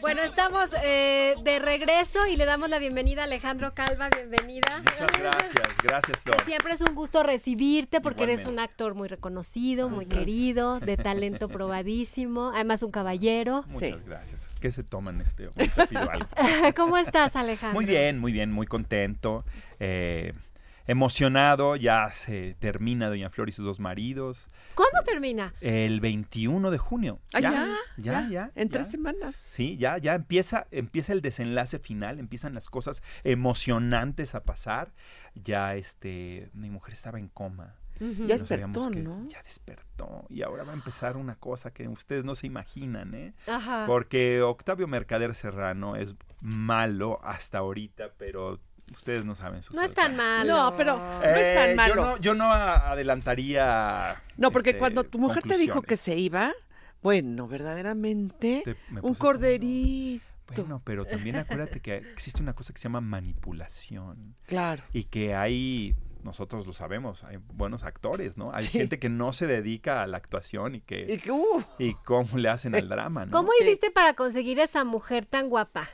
Bueno, estamos eh, de regreso y le damos la bienvenida a Alejandro Calva, bienvenida. Muchas gracias, gracias Flor. Siempre es un gusto recibirte porque eres un actor muy reconocido, muy querido, de talento probadísimo, además un caballero. Muchas gracias. ¿Qué se toman este? momento? ¿Cómo estás Alejandro? Muy bien, muy bien, muy contento. Eh, emocionado, ya se termina Doña Flor y sus dos maridos. ¿Cuándo termina? El 21 de junio. Ah, ya, ya, ya, En tres semanas. Sí, ya, ya empieza, empieza el desenlace final, empiezan las cosas emocionantes a pasar. Ya este, mi mujer estaba en coma. Ya despertó, ¿no? Ya despertó. Y ahora va a empezar una cosa que ustedes no se imaginan, ¿eh? Ajá. Porque Octavio Mercader Serrano es malo hasta ahorita, pero Ustedes no saben sus No es tan malo. No, pero no es eh, tan malo. Yo no, adelantaría. No, porque este, cuando tu mujer te dijo que se iba, bueno, verdaderamente, un corderito. Bueno, pero también acuérdate que existe una cosa que se llama manipulación. Claro. y que hay, nosotros lo sabemos, hay buenos actores, ¿no? Hay gente que no se dedica a la actuación y que, y cómo le hacen el eh, drama, ¿no? ¿Cómo hiciste para conseguir esa mujer tan guapa?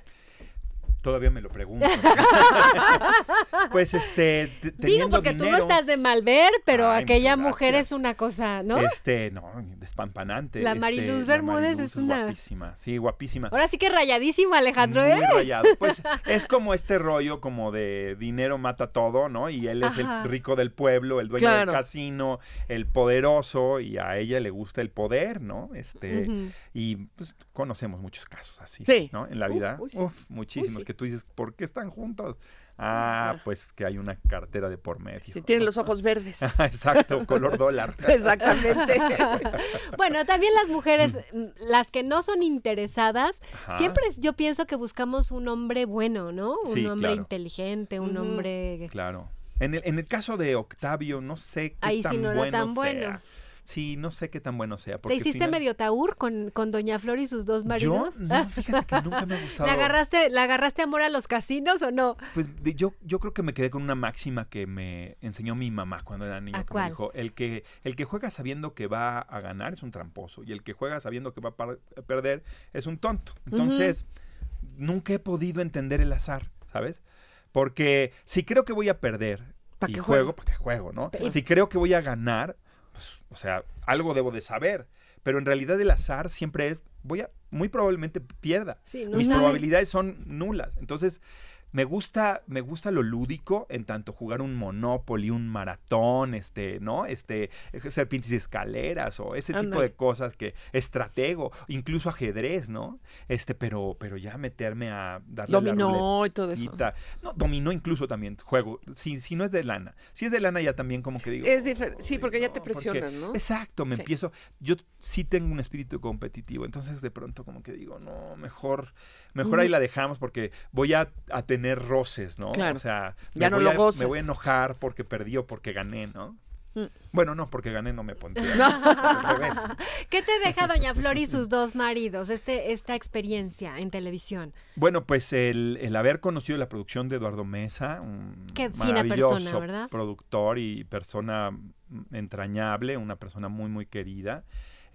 Todavía me lo pregunto. pues este. Digo, porque tú no estás de mal ver, pero aquella mujer es una cosa, ¿no? Este, no, despampanante. La este, Mariluz Bermúdez es una. Guapísima, sí, guapísima. Ahora sí que rayadísima Alejandro, ¿eh? rayado. Pues es como este rollo como de dinero mata todo, ¿no? Y él es el rico del pueblo, el dueño del casino, el poderoso, y a ella le gusta el poder, ¿no? Este, y pues conocemos muchos casos así, ¿no? En la vida. Uf, muchísimos que tú dices, ¿por qué están juntos? Ah, pues que hay una cartera de por medio. Si tienen los ojos verdes. Exacto, color dólar. Exactamente. bueno, también las mujeres, mm, las que no son interesadas, siempre yo pienso que buscamos un hombre bueno, ¿no? Un hombre inteligente, un hombre... Claro. En el, en el caso de Octavio, no sé qué Ahí tan sí no era tan bueno. Sí, no sé qué tan bueno sea. Porque ¿Te hiciste medio taur con, Doña Flor y sus dos maridos? ¿Yo? No, fíjate que nunca me ha gustado. ¿La agarraste, ¿La agarraste amor a los casinos o no? Pues yo, yo creo que me quedé con una máxima que me enseñó mi mamá cuando era niño. dijo, el que, el que juega sabiendo que va a ganar es un tramposo y el que juega sabiendo que va a perder es un tonto. Entonces, nunca he podido entender el azar, ¿sabes? Porque si creo que voy a perder, y juego, porque juego, ¿no? Si creo que voy a ganar, pues, o sea, algo debo de saber. Pero en realidad el azar siempre es, voy a, muy probablemente pierda. Mis probabilidades son nulas. Entonces, me gusta, me gusta lo lúdico en tanto jugar un Monopoly, un maratón, este, ¿no? Este, serpientes y escaleras o ese tipo de cosas que estratego, incluso ajedrez, ¿no? Este, pero, pero ya meterme a darle dominó y todo eso. No, dominó incluso también juego. Si, si no es de lana, si es de lana ya también como que digo. Es diferente, sí, porque ya te presionan, ¿no? Exacto, me empiezo. Yo sí tengo un espíritu competitivo, entonces de pronto como que digo, no, mejor, mejor ahí la dejamos porque voy a, a tener tener roces, ¿no? O sea, ya no lo me voy a enojar porque perdí o porque gané, ¿no? Mm. Bueno, no, porque gané no me pondré. ¿Qué te deja Doña Flor y sus dos maridos, este, esta experiencia en televisión? Bueno, pues el, haber conocido la producción de Eduardo Mesa, un maravilloso productor y persona entrañable, una persona muy, muy querida.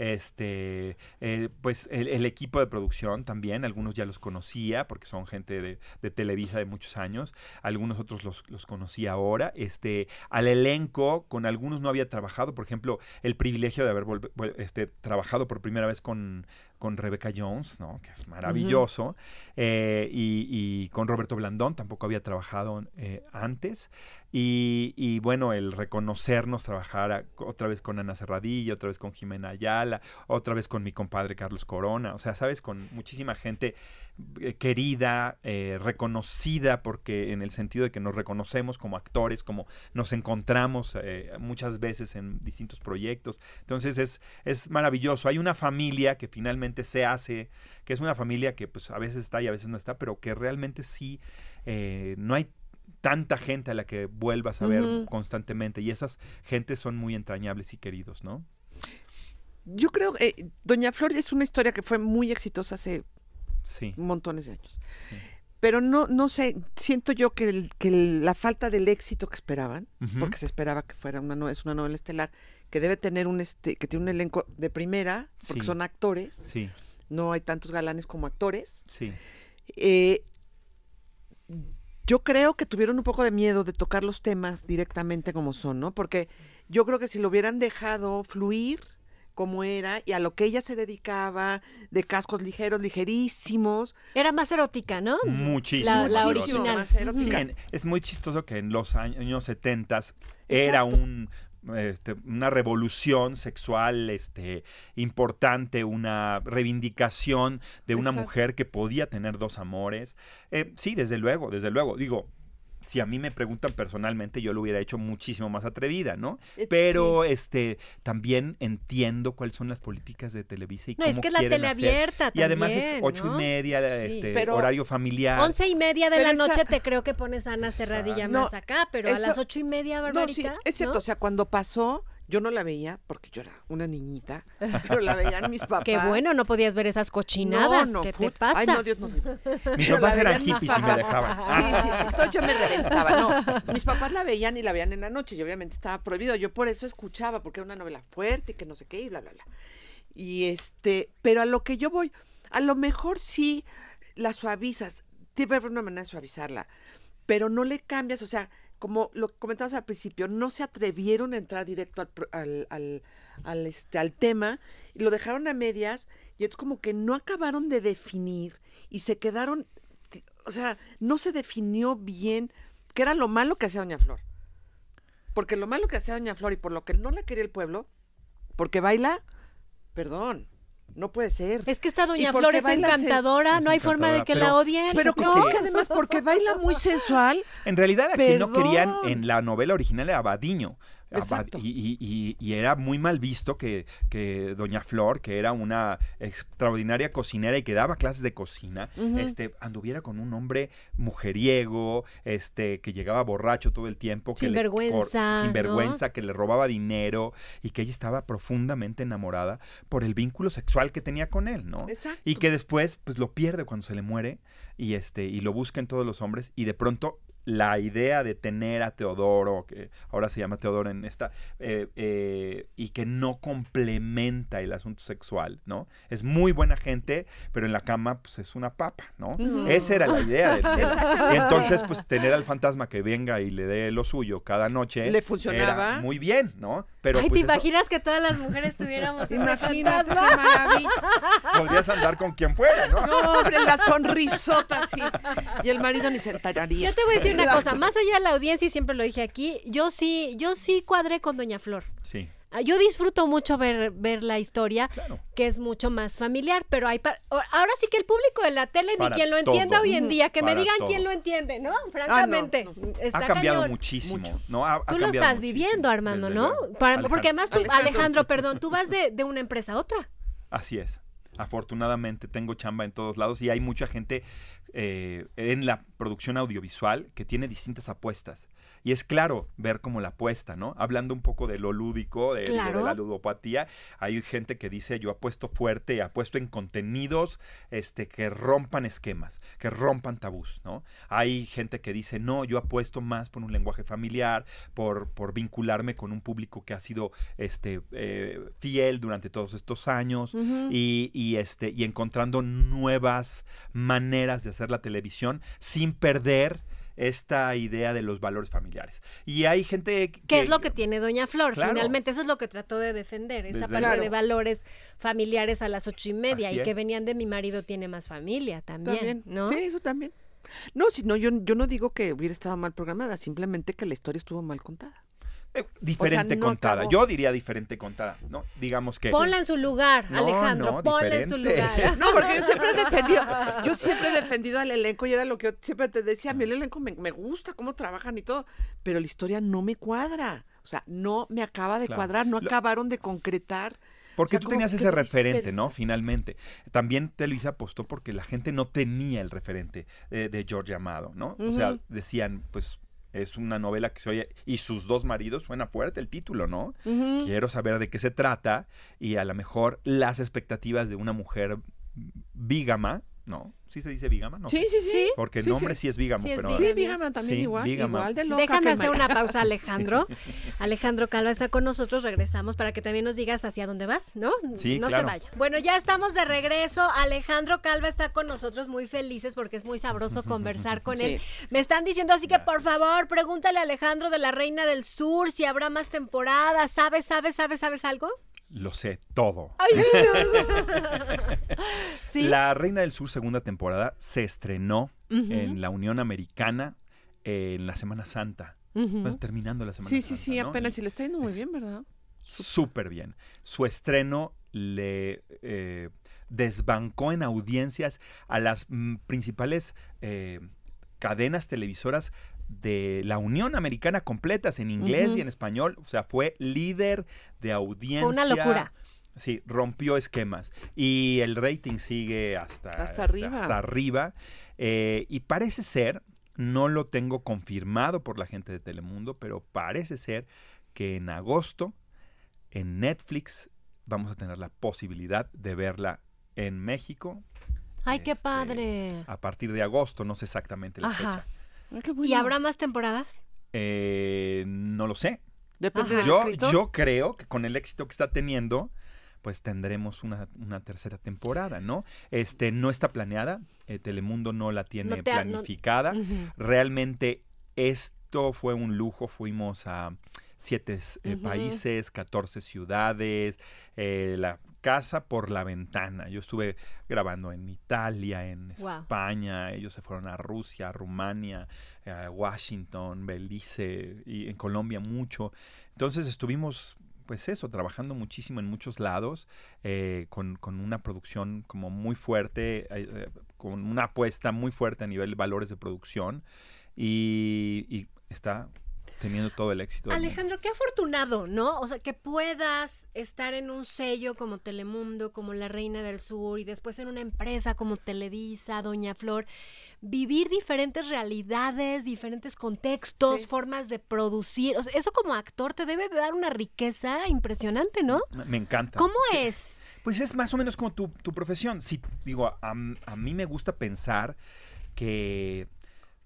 Este, eh, pues el, equipo de producción también, algunos ya los conocía porque son gente de, Televisa de muchos años, algunos otros los, conocía ahora. Este, al elenco, con algunos no había trabajado, por ejemplo, el privilegio de haber este, trabajado por primera vez con con Rebecca Jones, ¿no? Que es maravilloso. Eh, y, con Roberto Blandón, tampoco había trabajado eh, antes. Y, bueno, el reconocernos, trabajar otra vez con Ana Serradilla, otra vez con Jimena Ayala, otra vez con mi compadre Carlos Corona, o sea, sabes, con muchísima gente eh, querida, reconocida, porque en el sentido de que nos reconocemos como actores, como nos encontramos muchas veces en distintos proyectos. Entonces es, es maravilloso. Hay una familia que finalmente se hace, que es una familia que pues a veces está y a veces no está, pero que realmente sí eh, no hay tanta gente a la que vuelvas a ver constantemente y esas gentes son muy entrañables y queridos, ¿no? Yo creo que eh, Doña Flor es una historia que fue muy exitosa hace sí. montones de años. Pero no, no sé, siento yo que, la falta del éxito que esperaban, porque se esperaba que fuera una, es una novela estelar, que debe tener un este, que tiene un elenco de primera, porque son actores. Sí. No hay tantos galanes como actores. Sí. Eh, yo creo que tuvieron un poco de miedo de tocar los temas directamente como son, ¿no? Porque yo creo que si lo hubieran dejado fluir como era y a lo que ella se dedicaba, de cascos ligeros, ligerísimos. Era más erótica, ¿no? Muchísimo. La, Más erótica. es muy chistoso que en los años 70 era un este, una revolución sexual este, importante, una reivindicación de una mujer que podía tener dos amores. Eh, sí, desde luego, desde luego. Digo, si a mí me preguntan personalmente, yo lo hubiera hecho muchísimo más atrevida, ¿no? Eh, pero este también entiendo cuáles son las políticas de Televisa y no, es que la tele Y además es ocho y media, este, horario familiar. Once y media de la noche te creo que pones a Ana Cerradilla más acá, pero a las ocho y media, Barbarita. es cierto, o sea, cuando pasó yo no la veía porque yo era una niñita, pero la veían mis papás. Qué bueno, no podías ver esas cochinadas. No, ¿Qué te pasa? Ay, no, Dios no. Mis papás eran hippies y me dejaban. Sí, sí, sí. Entonces yo me reventaba. No, mis papás la veían y la veían en la noche y obviamente estaba prohibido. Yo por eso escuchaba, porque era una novela fuerte y que no sé qué y bla, bla, bla. Y este, pero a lo que yo voy, a lo mejor sí la suavizas. Debe haber una manera de suavizarla, pero no le cambias, o sea como lo comentabas al principio, no se atrevieron a entrar directo al, este, al tema, y lo dejaron a medias, y es como que no acabaron de definir y se quedaron, o sea, no se definió bien qué era lo malo que hacía Doña Flor. Porque lo malo que hacía Doña Flor y por lo que no la quería el pueblo, porque baila, perdón, no puede ser. Es que esta Doña Flores encantadora, no hay forma de que la odien. Pero es que además, porque baila muy sensual. En realidad, aquí no querían en la novela original de Badiño. Ah, y, era muy mal visto que, Doña Flor, que era una extraordinaria cocinera y que daba clases de cocina, este, anduviera con un hombre mujeriego, este, que llegaba borracho todo el tiempo. Que sin vergüenza. que le robaba dinero y que ella estaba profundamente enamorada por el vínculo sexual que tenía con él, ¿no? Exacto. Y que después, pues lo pierde cuando se le muere y, este, y lo buscan todos los hombres y de pronto la idea de tener a Teodoro, que ahora se llama Teodoro en esta, eh, eh, y que no complementa el asunto sexual, ¿no? Es muy buena gente, pero en la cama, pues es una papa, ¿no? Esa era la idea. entonces, pues tener al fantasma que venga y le dé lo suyo cada noche. Le funcionaba. muy bien, ¿no? Pero, ¿te pues, imaginas que todas las mujeres tuviéramos Imagínate, Podrías andar con quien fuera, ¿no? No, hombre, la sonrisota así. Y el marido ni se Yo te voy a decir una cosa, más allá de la audiencia, y siempre lo dije aquí, yo sí, yo sí cuadré con Doña Flor. Sí. Ah, yo disfruto mucho ver, ver la historia, que es mucho más familiar, pero hay ahora sí que el público de la tele ni quien lo entienda hoy en día, que me digan quién lo entiende, ¿no? Ah, Francamente, ha cambiado muchísimo. tú lo estás viviendo, Armando, ¿no? porque además tú, Alejandro. perdón, tú vas de una empresa a otra. Así es. Afortunadamente tengo chamba en todos lados y hay mucha gente eh, en la producción audiovisual que tiene distintas apuestas. Y es claro ver como la apuesta, ¿no? Hablando un poco de lo lúdico, de, la ludopatía, hay gente que dice yo apuesto fuerte, apuesto en contenidos este, que rompan esquemas, que rompan tabús, ¿no? Hay gente que dice no, yo apuesto más por un lenguaje familiar, por, por vincularme con un público que ha sido este, eh, fiel durante todos estos años y y, este, y encontrando nuevas maneras de hacer la televisión sin perder esta idea de los valores familiares. Y hay gente que... ¿Qué es lo que tiene Doña Flor? Finalmente, eso es lo que trató de defender, esa parte de valores familiares a las ocho y media y que venían de mi marido tiene más familia también, ¿no? Sí, eso también. No, yo, yo no digo que hubiera estado mal programada, simplemente que la historia estuvo mal contada. diferente contada. Yo diría diferente contada, ¿no? Digamos que. Ponla en su lugar, Alejandro. en su lugar. No, porque yo siempre he defendido, yo siempre he defendido al elenco y era lo que siempre te decía. A mí el elenco me, gusta, cómo trabajan y todo, pero la historia no me cuadra. O sea, no me acaba de cuadrar, no acabaron de concretar. Porque tú tenías ese referente, ¿no? Finalmente. También Televisa apostó porque la gente no tenía el referente eh, de George Amado, ¿no? O sea, decían, pues es una novela que se oye. Y sus dos maridos suena fuerte el título, ¿no? Quiero saber de qué se trata. Y a lo mejor las expectativas de una mujer bigama no, sí se dice Bigama, ¿no? Sí, sí, sí. Porque el nombre sí, es Bígamo. Sí, pero, sí también igual. Igual Déjame hacer una pausa, Alejandro. Alejandro Calva está con nosotros, regresamos para que también nos digas hacia dónde vas, ¿no? Sí, No se vaya. Bueno, ya estamos de regreso. Alejandro Calva está con nosotros muy felices porque es muy sabroso conversar con él. Me están diciendo así que por favor, pregúntale a Alejandro de la Reina del Sur si habrá más temporadas. ¿Sabes, sabes, sabes, sabes algo? Lo sé todo. La Reina del Sur segunda temporada se estrenó en la Unión Americana eh, en la Semana Santa. terminando la Semana Santa. Sí, sí, sí, apenas. Y le está yendo muy bien, ¿verdad? Súper bien. Su estreno le eh, desbancó en audiencias a las mm, principales eh, cadenas televisoras de la Unión Americana completas en inglés y en español. O sea, fue líder de audiencia. una locura. Sí, rompió esquemas. Y el rating sigue hasta, hasta, arriba. Eh, y parece ser, no lo tengo confirmado por la gente de Telemundo, pero parece ser que en agosto en Netflix vamos a tener la posibilidad de verla en México. ¡Ay, qué este, padre! A partir de agosto, no sé exactamente la fecha. Ah, ¿Y habrá más temporadas? Eh, no lo sé. Depende del yo, yo creo que con el éxito que está teniendo, pues tendremos una, tercera temporada, ¿no? Este, no está planeada, eh, Telemundo no la tiene planificada. Realmente esto fue un lujo, fuimos a siete eh, países, 14 ciudades, la casa por la ventana. Yo estuve grabando en Italia, en España, ellos se fueron a Rusia, Rumania, Washington, Belice y en Colombia mucho. Entonces estuvimos, pues eso, trabajando muchísimo en muchos lados, eh, con, una producción como muy fuerte, eh, eh, con una apuesta muy fuerte a nivel de valores de producción y, y está teniendo todo el éxito. Alejandro, qué afortunado, ¿no? O sea, que puedas estar en un sello como Telemundo, como La Reina del Sur, y después en una empresa como Televisa, Doña Flor, vivir diferentes realidades, diferentes contextos, formas de producir. O sea, eso como actor te debe de dar una riqueza impresionante, ¿no? Me encanta. ¿Cómo es? Pues es más o menos como tu, profesión. Sí, digo, a mí me gusta pensar que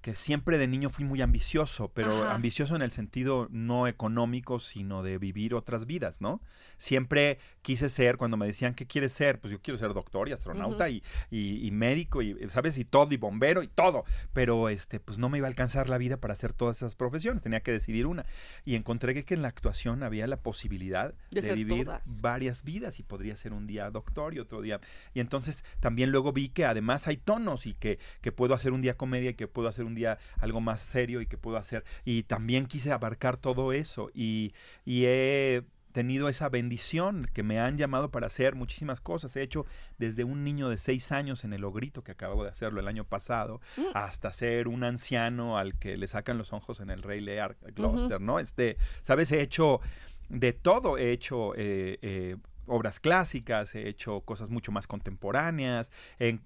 que siempre de niño fui muy ambicioso, pero ambicioso en el sentido no económico, sino de vivir otras vidas, ¿no? Siempre quise ser, cuando me decían, ¿qué quieres ser? Pues yo quiero ser doctor y astronauta y, y, y, médico y, ¿sabes? Y todo, y bombero y todo. Pero, este, pues no me iba a alcanzar la vida para hacer todas esas profesiones, tenía que decidir una. Y encontré que, en la actuación había la posibilidad de, vivir varias vidas y podría ser un día doctor y otro día. Y entonces también luego vi que además hay tonos y que, que puedo hacer un día comedia y que puedo hacer un día algo más serio y que puedo hacer. Y también quise abarcar todo eso y, y he tenido esa bendición que me han llamado para hacer muchísimas cosas. He hecho desde un niño de seis años en el ogrito, que acabo de hacerlo el año pasado, mm. hasta ser un anciano al que le sacan los ojos en el Rey Lear Gloucester, ¿no? Este, ¿sabes? He hecho de todo, he hecho eh, eh, obras clásicas, he hecho cosas mucho más contemporáneas, he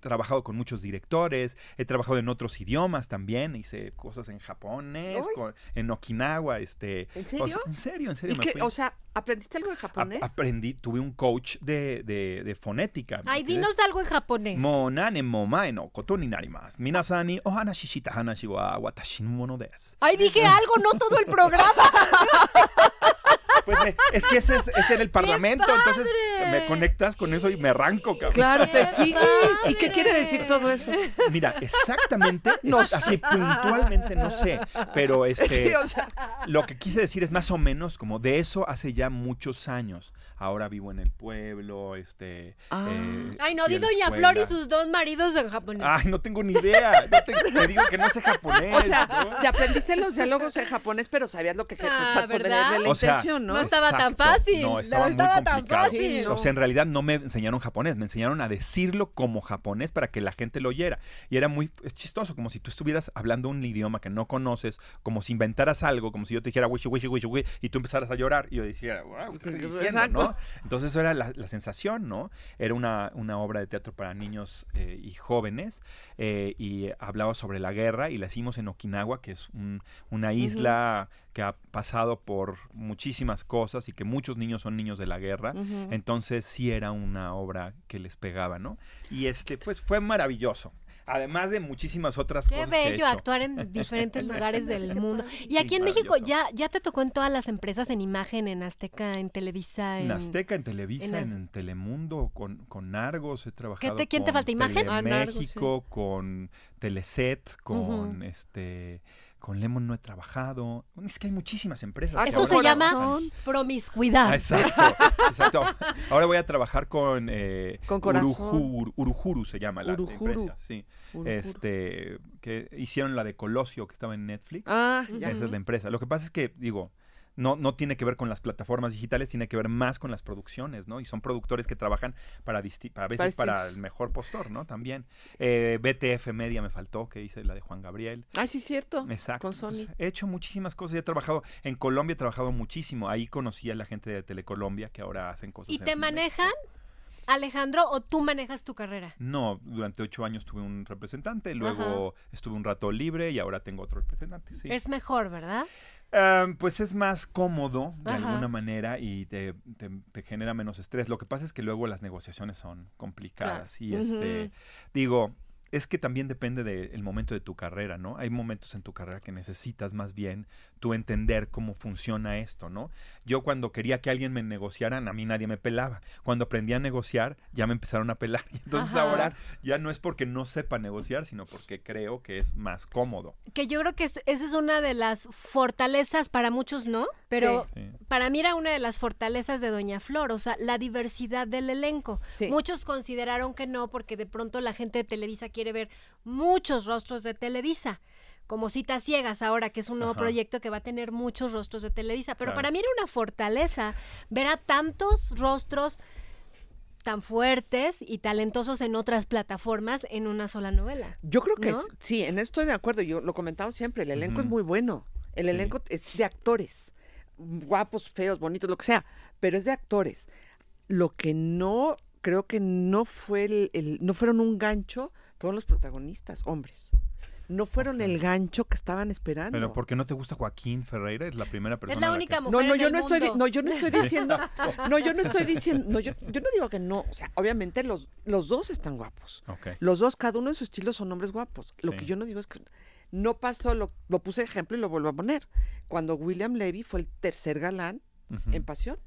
trabajado con muchos directores, he trabajado en otros idiomas también, hice cosas en japonés, en Okinawa, este... ¿En serio? en serio, o sea, ¿aprendiste algo de japonés? aprendí, tuve un coach de, de, de fonética. Ay, dinos de algo en japonés. Monane momae no kotoni Minasani watashi no mono Ay, dije algo, no todo el programa. Pues es que ese es, en el Parlamento, entonces me conectas con eso y me arranco, Claro, te sigues. ¿Y qué quiere decir todo eso? Mira, exactamente, así puntualmente no sé, pero este, lo que quise decir es más o menos como de eso hace ya muchos años. Ahora vivo en el pueblo, este. Ah. Eh, Ay, no, digo ya Flor y sus dos maridos en japonés. Ay, no tengo ni idea. te, digo que no sé japonés. O sea, te aprendiste los diálogos en japonés, pero sabías lo que, te ah, de la intención, ¿no? No estaba tan fácil. No estaba, tan fácil. O sea, en realidad no me enseñaron japonés, me enseñaron a decirlo como japonés para que la gente lo oyera. Y era muy chistoso, como si tú estuvieras hablando un idioma que no conoces, como si inventaras algo, como si yo te dijera wishy wishy y tú empezaras a llorar. Y yo dijera. wow, Entonces, eso era la, sensación, ¿no? Era una, obra de teatro para niños eh, y jóvenes eh, y hablaba sobre la guerra y la hicimos en Okinawa, que es una isla que ha pasado por muchísimas cosas y que muchos niños son niños de la guerra, entonces sí era una obra que les pegaba, ¿no? Y este, pues fue maravilloso. Además de muchísimas otras cosas. Qué bello actuar en diferentes lugares del mundo. Y aquí en México ya, ya te tocó en todas las empresas en imagen, en Azteca, en Televisa. En, Azteca, en Televisa, en, Telemundo, con, con Argos he trabajado. Te, ¿Quién te falta imagen? México, ah, con Teleset, con este con Lemon no he trabajado. Es que hay muchísimas empresas. Ah, eso se llama promiscuidad. Ah, exacto, exacto. Ahora voy a trabajar con, eh, con Corazón. Urujuru se llama la, empresa. Sí. Este, que hicieron la de Colosio que estaba en Netflix. Ah, Esa es la empresa. Lo que pasa es que, digo, no, no tiene que ver con las plataformas digitales, tiene que ver más con las producciones, ¿no? Y son productores que trabajan para, a veces para, el mejor postor, ¿no? También. Eh, BTF Media me faltó, que hice la de Juan Gabriel. Ah, sí, cierto. Exacto. Con pues, Sony. he hecho muchísimas cosas. He trabajado en Colombia, he trabajado muchísimo. Ahí conocí a la gente de Telecolombia que ahora hacen cosas. ¿Y te manejan? Alejandro, ¿o tú manejas tu carrera? No, durante ocho años tuve un representante, luego estuve un rato libre y ahora tengo otro representante. Sí. Es mejor, ¿verdad? Em, pues es más cómodo de alguna manera y te, genera menos estrés. Lo que pasa es que luego las negociaciones son complicadas y este, digo, es que también depende del momento de tu carrera, ¿no? Hay momentos en tu carrera que necesitas más bien tú entender cómo funciona esto, ¿no? Yo cuando quería que alguien me negociara, a mí nadie me pelaba. Cuando aprendí a negociar, ya me empezaron a pelar. Y entonces ahora ya no es porque no sepa negociar, sino porque creo que es más cómodo. Que yo creo que esa es una de las fortalezas para muchos, ¿no? Pero para mí era una de las fortalezas de Doña Flor, o sea, la diversidad del elenco. Muchos consideraron que no porque de pronto la gente de Televisa quiere ver muchos rostros de Televisa como citas ciegas ahora, que es un nuevo proyecto que va a tener muchos rostros de Televisa. Pero para mí era una fortaleza ver a tantos rostros tan fuertes y talentosos en otras plataformas en una sola novela. Yo creo que sí, en esto estoy de acuerdo. Yo lo comentaba siempre, el elenco es muy bueno. El elenco es de actores, guapos, feos, bonitos, lo que sea, pero es de actores. Lo que no creo que no fue el no fueron un gancho son los protagonistas, hombres. No fueron el gancho que estaban esperando. Pero qué no te gusta Joaquín Ferreira, es la primera persona. Es la única mujer. No, no, yo no estoy, no, yo no estoy diciendo, no, yo no estoy diciendo, yo, no digo que no, o sea, obviamente los, los dos están guapos. Los dos, cada uno en su estilo son hombres guapos. Lo que yo no digo es que no pasó, lo, lo puse de ejemplo y lo vuelvo a poner. Cuando William Levy fue el tercer galán en Pasión,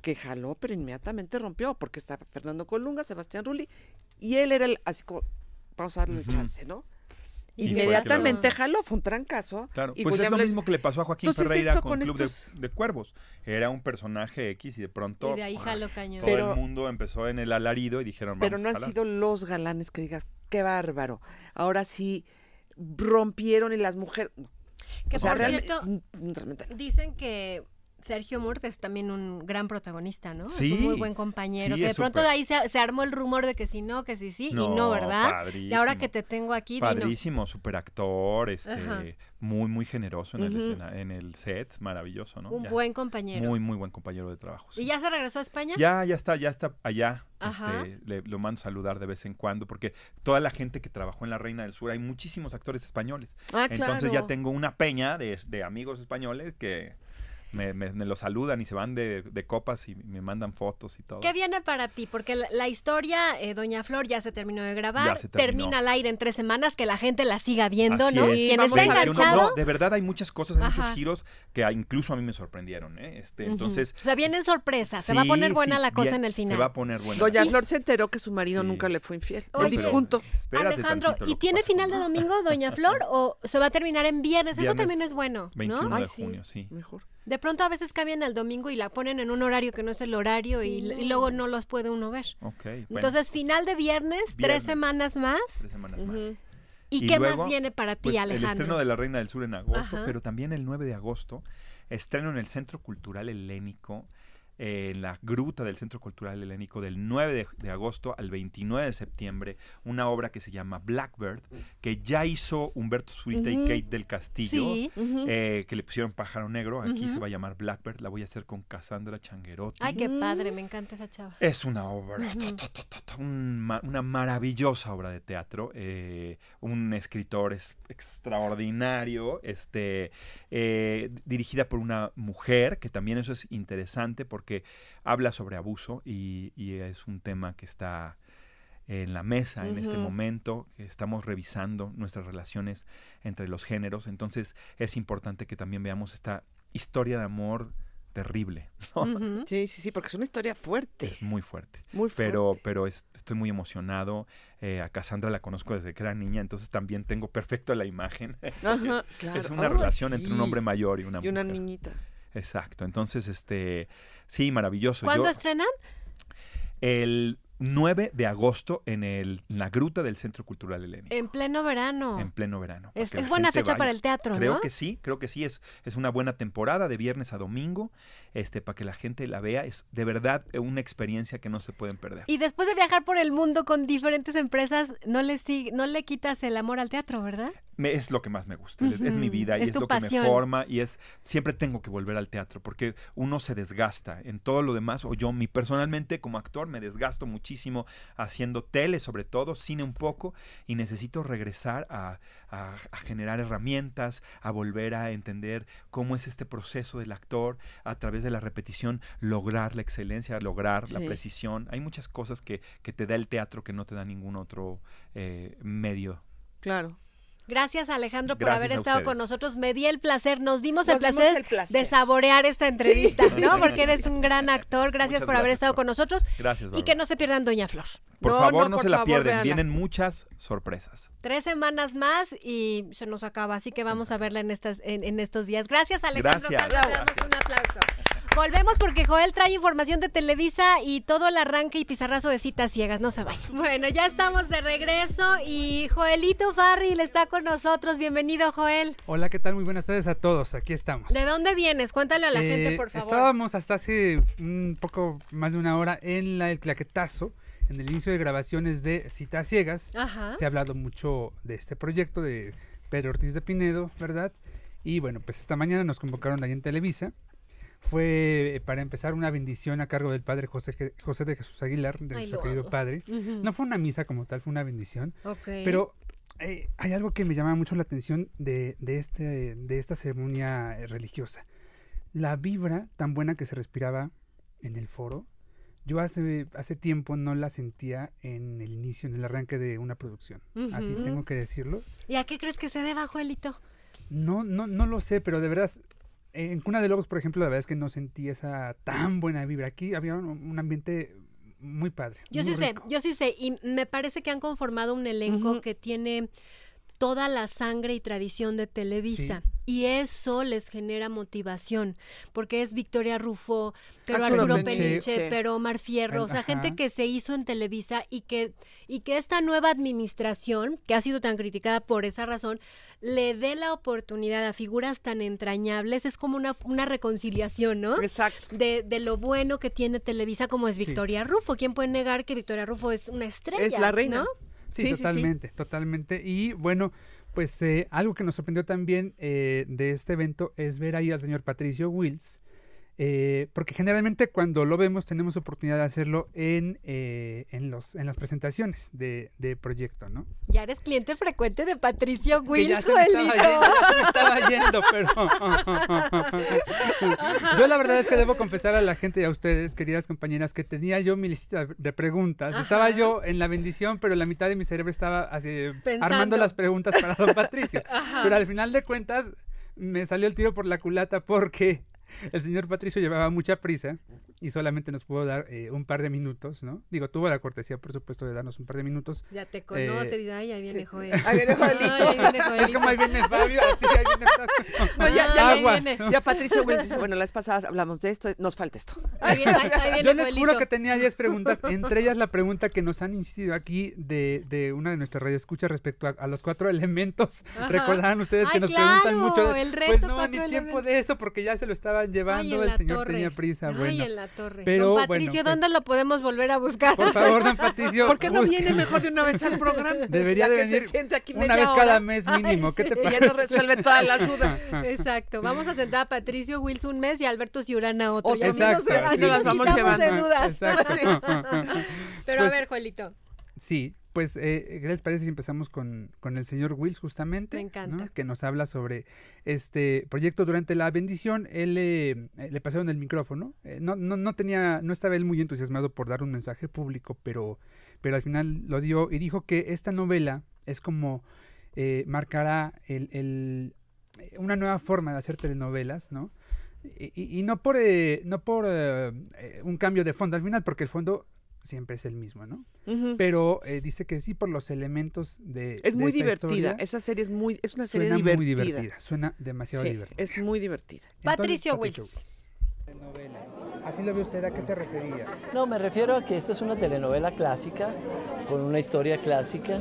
que jaló, pero inmediatamente rompió, porque estaba Fernando Colunga, Sebastián Rulli, y él era el, así como vamos a darle el chance, ¿no? Inmediatamente jaló, fue un trancazo. ¿eh? Claro, pues es lo mismo que le pasó a Joaquín Ferreira con, Club de, Cuervos. Era un personaje X y de pronto de ahí ah, cañón. todo el mundo empezó en el alarido y dijeron Pero no han sido los galanes que digas, qué bárbaro. Ahora sí rompieron y las mujeres... Que por cierto, dicen que Sergio Murte es también un gran protagonista, ¿no? Sí, es un muy buen compañero. que de pronto de ahí se, armó el rumor de que si no, que sí, sí, y no, ¿verdad? Padrísimo, y ahora que te tengo aquí. Padrísimo, súper actor, este, muy, muy generoso en, el set, maravilloso, ¿no? Un buen compañero. Muy, muy buen compañero de trabajo. ¿Y ya se regresó a España? Ya, ya está, ya está allá. Ajá. Este, le, lo mando a saludar de vez en cuando, porque toda la gente que trabajó en La Reina del Sur, hay muchísimos actores españoles. Ah, Entonces ya tengo una peña de amigos españoles que me, lo saludan y se van de, copas y me mandan fotos y todo. ¿Qué viene para ti? Porque la, historia, eh, Doña Flor, ya se terminó de grabar. Termina al aire en tres semanas, que la gente la siga viendo, ¿no? Es. está No, de verdad hay muchas cosas, hay muchos giros que incluso a mí me sorprendieron. ¿eh? Este, entonces, o sea, vienen sorpresas. se va a poner buena la cosa en el final. Se va a poner buena. Doña Flor se enteró que su marido nunca le fue infiel. el difunto. Alejandro, ¿y tiene final de domingo, Doña Flor? ¿O se va a terminar en viernes? Eso también es bueno. ¿no? de junio, sí. Mejor. De pronto a veces cambian al domingo y la ponen en un horario que no es el horario y, luego no los puede uno ver. Entonces, pues final de viernes, tres semanas más. Tres semanas más. ¿Y, qué más viene para ti, pues, El estreno de La Reina del Sur en agosto, pero también el 9 de agosto, estreno en el Centro Cultural Helénico en la Gruta del Centro Cultural Helénico del 9 de, agosto al 29 de septiembre una obra que se llama Blackbird, que ya hizo Humberto Zurita y Kate del Castillo, eh, que le pusieron Pájaro Negro, aquí se va a llamar Blackbird, la voy a hacer con Cassandra Changuerotti. Ay, qué padre, me encanta esa chava. Es una obra, una maravillosa obra de teatro, eh, un escritor extraordinario, este, eh, dirigida por una mujer, que también eso es interesante porque habla sobre abuso y, es un tema que está en la mesa en este momento, que estamos revisando nuestras relaciones entre los géneros, entonces es importante que también veamos esta historia de amor terrible. Sí, sí, sí, porque es una historia fuerte. Es muy fuerte. Muy Pero, pero estoy muy emocionado. Eh, a Cassandra la conozco desde que era niña, entonces también tengo perfecto la imagen. Es una oh, relación entre un hombre mayor y una, una niñita. Exacto. Entonces, este, sí, maravilloso. ¿Cuándo estrenan? El 9 de agosto en, el, la gruta del Centro Cultural Helénico. En pleno verano. En pleno verano. Es, buena fecha para el teatro, creo que sí, creo que sí. Es, es una buena temporada de viernes a domingo este, para que la gente la vea. Es de verdad eh, una experiencia que no se pueden perder. Y después de viajar por el mundo con diferentes empresas, no le, no le quitas el amor al teatro, ¿verdad? es lo que más me gusta, es, mi vida y es, es lo que me forma y es siempre tengo que volver al teatro porque uno se desgasta en todo lo demás o yo mi personalmente como actor me desgasto muchísimo haciendo tele, sobre todo, cine un poco, y necesito regresar a, generar herramientas, a volver a entender cómo es este proceso del actor, a través de la repetición, lograr la excelencia, lograr la precisión. Hay muchas cosas que, que, te da el teatro que no te da ningún otro eh, medio. Claro. Gracias Alejandro por haber estado con nosotros. Me di el placer, nos dimos, el, placer de saborear esta entrevista, ¿no? Porque eres un gran actor. Gracias por haber estado con nosotros. Gracias. Y que no se pierdan Doña Flor. Por favor, no, se la pierden. Vienen muchas sorpresas. Tres semanas más y se nos acaba, así que vamos a verla en estas en, estos días. Gracias Alejandro. Gracias. un aplauso. Volvemos porque Joel trae información de Televisa y todo el arranque y pizarrazo de citas ciegas. No se vayan. Bueno, ya estamos de regreso y Joelito Farril está con nosotros. Bienvenido, Joel. Hola, ¿qué tal? Muy buenas tardes a todos. Aquí estamos. ¿De dónde vienes? Cuéntale a la eh, gente, por favor. Estábamos hasta hace un poco más de una hora en la, el claquetazo en el inicio de grabaciones de Citas Ciegas. Se ha hablado mucho de este proyecto de Pedro Ortiz de Pinedo, ¿verdad? Y bueno, pues esta mañana nos convocaron ahí en Televisa fue, eh, para empezar, una bendición a cargo del padre José, José de Jesús Aguilar, de nuestro querido padre. No fue una misa como tal, fue una bendición. Pero eh, hay algo que me llama mucho la atención de, este, de esta ceremonia eh, religiosa. La vibra tan buena que se respiraba en el foro, yo hace, hace tiempo no la sentía en el inicio, en el arranque de una producción. Así tengo que decirlo. ¿Y a qué crees que se deba, Juelito? No, no, no lo sé, pero de verdad en Cuna de Lobos, por ejemplo, la verdad es que no sentí esa tan buena vibra. Aquí había un, ambiente muy padre. Yo sí sé, yo sí sé, y me parece que han conformado un elenco que tiene toda la sangre y tradición de Televisa. Y eso les genera motivación, porque es Victoria Rufo, pero Arturo, Peliche pero Omar Fierro, o sea, gente que se hizo en Televisa y que, y que esta nueva administración, que ha sido tan criticada por esa razón, le dé la oportunidad a figuras tan entrañables, es como una, una reconciliación, ¿no? Exacto. De, de lo bueno que tiene Televisa, como es Victoria Rufo. ¿Quién puede negar que Victoria Rufo es una estrella? Es la reina. ¿no? Sí, totalmente, totalmente. Y bueno, pues eh, algo que nos sorprendió también eh, de este evento es ver ahí al señor Patricio Wills, eh, porque generalmente cuando lo vemos tenemos oportunidad de hacerlo en, eh, los, en las presentaciones de, proyecto, ¿no? Ya eres cliente frecuente de Patricio Wilson, estaba yendo, pero... yo la verdad es que debo confesar a la gente y a ustedes, queridas compañeras, que tenía yo mi lista de preguntas. Estaba yo en la bendición, pero la mitad de mi cerebro estaba así, eh, armando las preguntas para don Patricio. Pero al final de cuentas me salió el tiro por la culata porque el señor Patricio llevaba mucha prisa y solamente nos pudo dar eh, un par de minutos, ¿no? Digo, tuvo la cortesía, por supuesto, de darnos un par de minutos. Ya te conoce, eh, dice, ay, ahí viene Joel. Ahí viene Joelito. viene viene Fabio, así, ahí viene Fabio. ya, ya, ya Patricio bueno, las pasadas hablamos de esto, nos falta esto. Yo les juro que tenía 10 preguntas, entre ellas la pregunta que nos han insistido aquí de, una de nuestras radioescuchas respecto a, los cuatro elementos. ¿Recuerdan Recordarán ustedes que nos preguntan mucho. El pues no, ni tiempo de eso, porque ya se lo estaba llevando, el señor tenía prisa. Ay, bueno. en la torre. Pero, don Patricio, pues, ¿dónde lo podemos volver a buscar? Por favor, don Patricio. ¿Por qué no viene mejor de una vez al programa? Debería de venir una vez cada mes mínimo. ¿Qué te pasa? Ya nos resuelve todas las dudas. Exacto. Vamos a sentar a Patricio Wilson un mes y a Alberto Ciurana otro. otro. Exacto. Así vamos llevando. Pero a pues ver, Juelito. Sí, pues, eh, ¿qué les parece si empezamos con, con el señor Wills justamente? Me encanta. Que nos habla sobre este proyecto durante la bendición. Él eh, eh, le pasaron el micrófono. Eh, no, no, no tenía, no estaba él muy entusiasmado por dar un mensaje público, pero, pero al final lo dio y dijo que esta novela es como marcará el, una nueva forma de hacer telenovelas, ¿no? Y, no por, no por un cambio de fondo al final, porque el fondo siempre es el mismo, ¿no? Pero eh, dice que sí por los elementos de... Es muy divertida, esa serie es muy... una serie divertida. Muy divertida. Suena demasiado sí, divertida. Es muy divertida. Patricia Patricio, Así lo ve usted, ¿a qué se refería? No, me refiero a que esta es una telenovela clásica, con una historia clásica,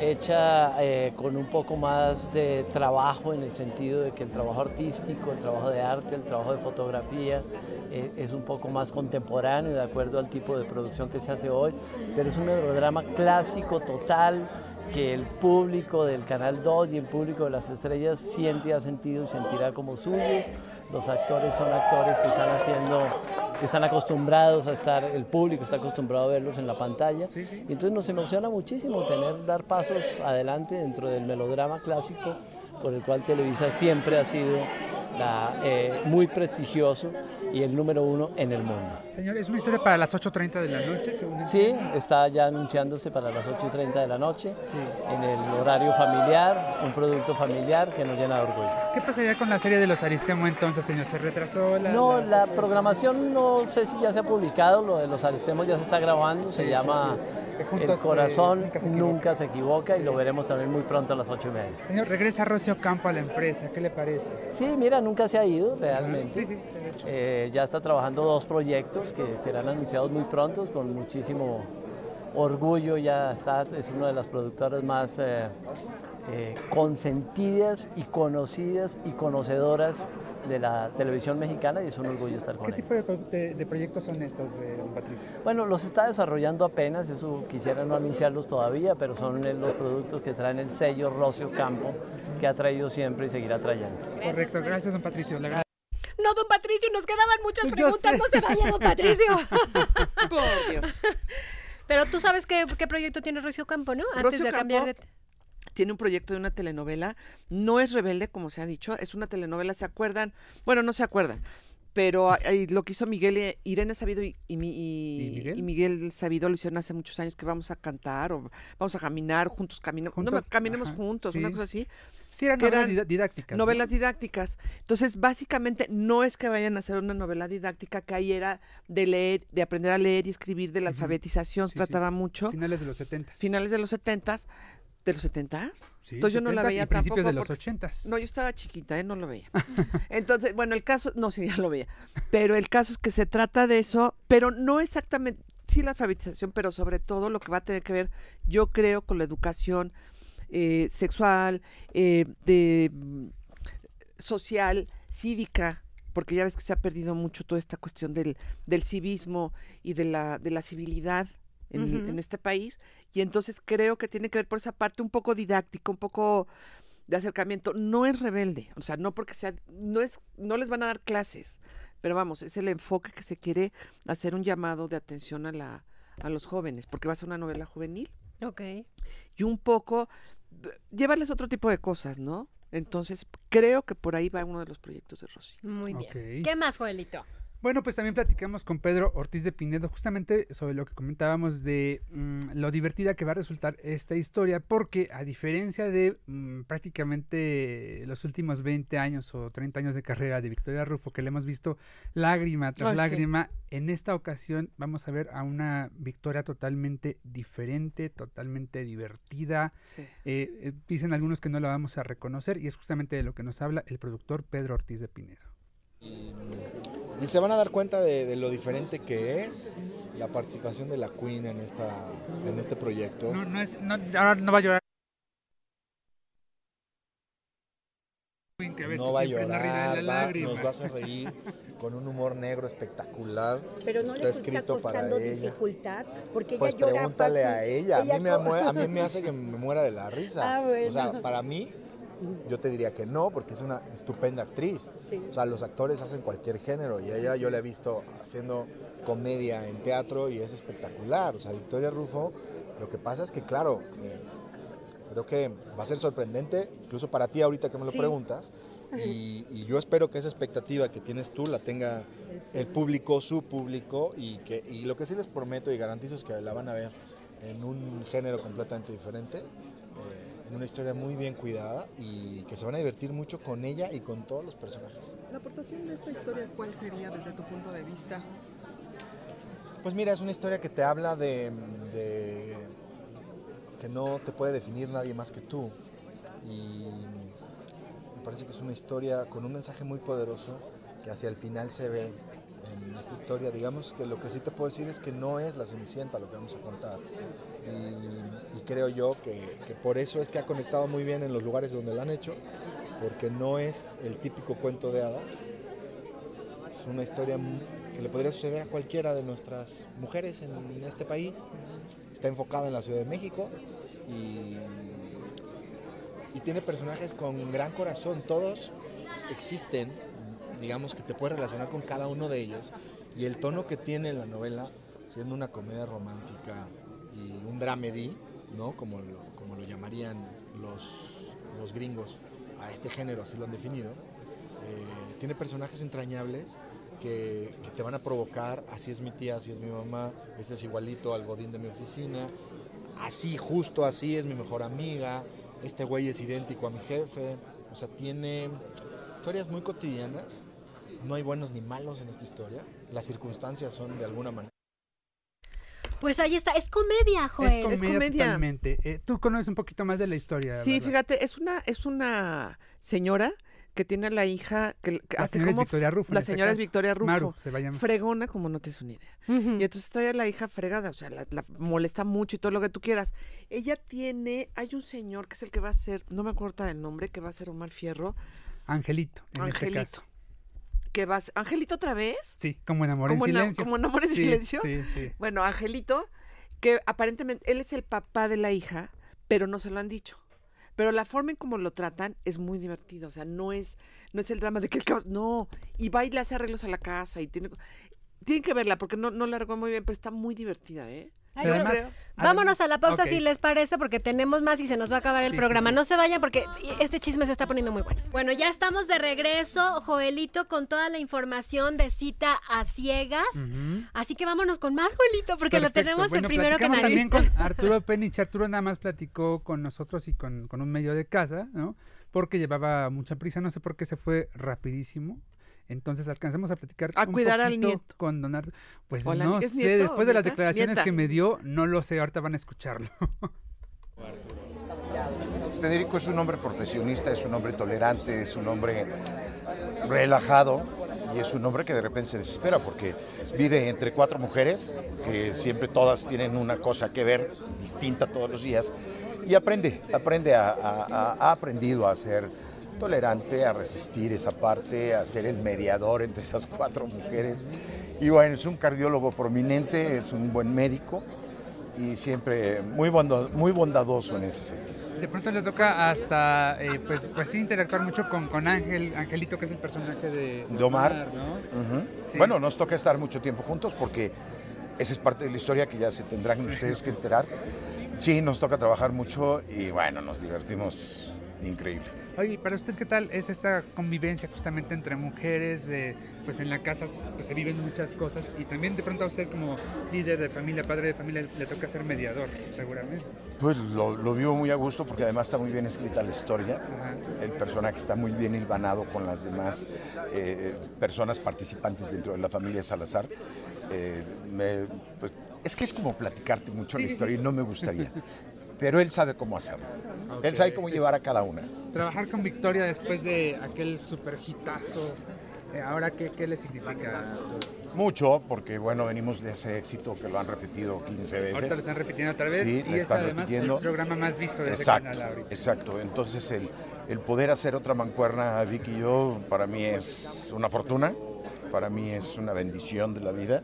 hecha eh, con un poco más de trabajo en el sentido de que el trabajo artístico, el trabajo de arte, el trabajo de fotografía, eh, es un poco más contemporáneo de acuerdo al tipo de producción que se hace hoy, pero es un melodrama clásico total que el público del Canal 2 y el público de las estrellas siente, ha sentido y sentirá como suyo Los actores son actores que están haciendo, que están acostumbrados a estar, el público está acostumbrado a verlos en la pantalla. Y entonces nos emociona muchísimo tener, dar pasos adelante dentro del melodrama clásico por el cual Televisa siempre ha sido eh, muy prestigioso y el número uno en el mundo. Señor, ¿es una historia para las 8.30 de la noche? Según sí, está ya anunciándose para las 8.30 de la noche, en el horario familiar, un producto familiar que nos llena de orgullo. ¿Qué pasaría con la serie de los Aristemo entonces, señor? ¿Se retrasó la...? No, la, programación no sé si ya se ha publicado, lo de los Aristemo ya se está grabando, se llama el corazón nunca se, equivoca, y lo veremos también muy pronto a las ocho y media. Señor, regresa Rocio Campo a la empresa, ¿qué le parece? Sí, mira, nunca se ha ido realmente. Sí, sí, de hecho. Eh, ya está trabajando dos proyectos que serán anunciados muy pronto con muchísimo orgullo. Ya está, es una de las productoras más eh, eh, consentidas y conocidas y conocedoras de la televisión mexicana y es un orgullo estar con ¿Qué tipo de, proyectos son estos, eh, don Patricio? Bueno, los está desarrollando apenas, eso quisiera no anunciarlos todavía, pero son los productos que traen el sello Rocio Campo, que ha traído siempre y seguirá trayendo. Correcto, pues. gracias don Patricio. No, don Patricio, nos quedaban muchas preguntas, no se vaya, don Patricio. Pero tú sabes qué, proyecto tiene Rocio Campo, ¿no? Antes de cambiar de tiene un proyecto de una telenovela, no es rebelde, como se ha dicho, es una telenovela, ¿se acuerdan? Bueno, no se acuerdan, pero lo que hizo Miguel, eh, Irene Sabido y, Miguel? Sabido lo hicieron hace muchos años que vamos a cantar o vamos a caminar juntos, caminemos juntos, una cosa así. Sí, eran novelas didácticas. Novelas didácticas. Entonces, básicamente, no es que vayan a hacer una novela didáctica, que ahí era de leer, de aprender a leer y escribir, de la alfabetización, trataba mucho. Finales de los 70. Finales de los 70. ¿De los 70 Entonces yo no la veía tampoco. de los No, yo estaba chiquita, ¿eh? no lo veía. Entonces, bueno, el caso, no sí, ya lo veía. Pero el caso es que se trata de eso, pero no exactamente, sí la alfabetización, pero sobre todo lo que va a tener que ver, yo creo, con la educación eh, sexual, eh, de, mm, social, cívica, porque ya ves que se ha perdido mucho toda esta cuestión del, del civismo y de la, de la civilidad en, este país. Y entonces creo que tiene que ver por esa parte un poco didáctica, un poco de acercamiento. No es rebelde, o sea, no porque sea, no es, no les van a dar clases, pero vamos, es el enfoque que se quiere hacer un llamado de atención a la, a los jóvenes, porque va a ser una novela juvenil. Ok. Y un poco llevarles otro tipo de cosas, ¿no? Entonces, creo que por ahí va uno de los proyectos de Rosy. Muy bien. ¿Qué más, Joelito? Bueno, pues también platicamos con Pedro Ortiz de Pinedo justamente sobre lo que comentábamos de mm, lo divertida que va a resultar esta historia, porque a diferencia de mm, prácticamente los últimos 20 años o 30 años de carrera de Victoria Rufo, que le hemos visto lágrima tras lágrima, en esta ocasión vamos a ver a una Victoria totalmente diferente, totalmente divertida. Eh, eh, dicen algunos que no la vamos a reconocer y es justamente de lo que nos habla el productor Pedro Ortiz de Pinedo. Y se van a dar cuenta de, de, lo diferente que es la participación de la Queen en, esta, en este proyecto. No, no es, no, ahora no va a llorar. no va a llorar, nos vas a reír con un humor negro espectacular. Pero no está le escrito está para ella. dificultad, porque pues ella pues pregúntale a ella. a, mí me, hace que me muera de la risa. Ah, o sea, para mí yo te diría que no, porque es una estupenda actriz. O sea, los actores hacen cualquier género y ella yo la he visto haciendo comedia en teatro y es espectacular. O sea, Victoria Rufo, lo que pasa es que, claro, eh, creo que va a ser sorprendente, incluso para ti ahorita que me lo preguntas. Y, yo espero que esa expectativa que tienes tú la tenga el público, su público, y, que, lo que sí les prometo y garantizo es que la van a ver en un género completamente diferente. Eh, una historia muy bien cuidada y que se van a divertir mucho con ella y con todos los personajes. ¿La aportación de esta historia cuál sería desde tu punto de vista? Pues mira, es una historia que te habla de, que no te puede definir nadie más que tú. Y me parece que es una historia con un mensaje muy poderoso que hacia el final se ve en esta historia. Digamos que lo que sí te puedo decir es que no es la Cenicienta lo que vamos a contar. Y, creo yo que, que, por eso es que ha conectado muy bien en los lugares donde la han hecho, porque no es el típico cuento de hadas. Es una historia que le podría suceder a cualquiera de nuestras mujeres en, en este país. Está enfocada en la Ciudad de México y, y tiene personajes con gran corazón. Todos existen digamos que te puedes relacionar con cada uno de ellos. Y el tono que tiene la novela, siendo una comedia romántica y un dramedy, ¿no? Como lo, como lo llamarían los, los gringos a este género, así lo han definido, eh, tiene personajes entrañables que, que, te van a provocar, así es mi tía, así es mi mamá, este es igualito al godín de mi oficina, así, justo así es mi mejor amiga, este güey es idéntico a mi jefe, o sea, tiene historias muy cotidianas no hay buenos ni malos en esta historia. Las circunstancias son de alguna manera. Pues ahí está, es comedia, Joel. Es comedia, totalmente. Eh, tú conoces un poquito más de la historia. Sí, fíjate, es una, es una señora que tiene a la hija que, la señora es Victoria Rufo, la señora es Victoria Rufo, se fregona como no tienes una idea. Y entonces trae a la hija fregada, o sea, la, molesta mucho y todo lo que tú quieras. Ella tiene, hay un señor que es el que va a ser, no me acuerdo del nombre, que va a ser Omar Fierro. Angelito, en Este caso que vas. ¿Angelito otra vez? Sí, como en Amor en Silencio. Como en Amor en Silencio. Sí, sí. Bueno, Angelito, que aparentemente él es el papá de la hija, pero no se lo han dicho. Pero la forma en cómo lo tratan es muy divertido. O sea, no es, no es el drama de que el caos. No. Y va y le hace arreglos a la casa y tiene. Tienen que verla porque no, no la recuerdo muy bien, pero está muy divertida, ¿eh? Vámonos a la pausa si les parece, porque tenemos más y se nos va a acabar el programa. No se vayan porque este chisme se está poniendo muy bueno. Bueno, ya estamos de regreso, Joelito, con toda la información de cita a ciegas. Así que vámonos con más, Joelito, porque lo tenemos el primero que nadie. también con Arturo Penich. Arturo nada más platicó con nosotros y con un medio de casa, ¿no? Porque llevaba mucha prisa, no sé por qué se fue rapidísimo. Entonces alcanzamos a platicar a un cuidar al con Donar Pues no sé, después de las declaraciones que me dio, no lo sé, ahorita van a escucharlo. Federico es un hombre profesionista, es un hombre tolerante, es un hombre relajado y es un hombre que de repente se desespera porque vive entre cuatro mujeres que siempre todas tienen una cosa que ver distinta todos los días y aprende, aprende, ha aprendido a ser tolerante a resistir esa parte, a ser el mediador entre esas cuatro mujeres. Y bueno, es un cardiólogo prominente, es un buen médico y siempre muy, muy bondadoso en ese sentido. De pronto le toca hasta, eh, pues, pues interactuar mucho con, con, Ángel, Angelito, que es el personaje de, Omar. ¿no? bueno, nos toca estar mucho tiempo juntos porque esa es parte de la historia que ya se tendrán ustedes que enterar. Sí, nos toca trabajar mucho y bueno, nos divertimos increíble. Oye, ¿para usted qué tal es esta convivencia justamente entre mujeres? pues en la casa pues, se viven muchas cosas y también de pronto a usted como líder de familia, padre de familia, le toca ser mediador, seguramente. Pues lo, lo vivo muy a gusto porque además está muy bien escrita la historia, el personaje está muy bien hilvanado con las demás eh, personas participantes dentro de la familia Salazar. Eh, pues, es que es como platicarte mucho la historia y no me gustaría. pero él sabe cómo hacerlo. Él sabe cómo llevar a cada una. Trabajar con Victoria después de aquel super hitazo, eh, ¿ahora qué, qué le significa? Mucho, porque bueno, venimos de ese éxito que lo han repetido 15 veces. Ahorita lo están repitiendo otra vez sí, y es además el programa más visto de exacto, Exacto, entonces el, el poder hacer otra mancuerna, a Vicky y yo, para mí es una fortuna para mí es una bendición de la vida